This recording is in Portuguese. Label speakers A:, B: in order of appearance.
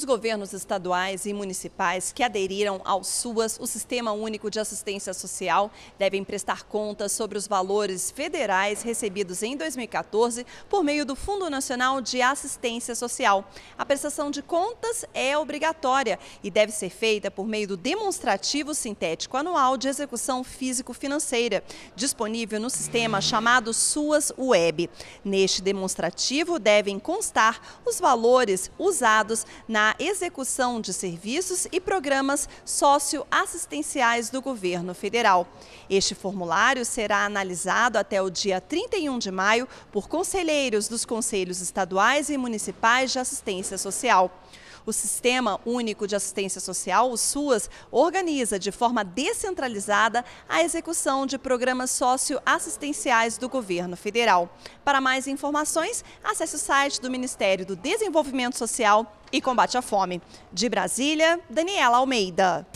A: Os governos estaduais e municipais que aderiram ao SUAS, o Sistema Único de Assistência Social, devem prestar contas sobre os valores federais recebidos em 2014 por meio do Fundo Nacional de Assistência Social. A prestação de contas é obrigatória e deve ser feita por meio do demonstrativo sintético anual de execução físico-financeira, disponível no sistema chamado SUAS Web. Neste demonstrativo devem constar os valores usados na execução de serviços e programas socioassistenciais do governo federal. Este formulário será analisado até o dia 31 de maio por conselheiros dos conselhos estaduais e municipais de assistência social. O Sistema Único de Assistência Social, o SUAS, organiza de forma descentralizada a execução de programas socioassistenciais do governo federal. Para mais informações, acesse o site do Ministério do Desenvolvimento Social e combate à fome. De Brasília, Daniela Almeida.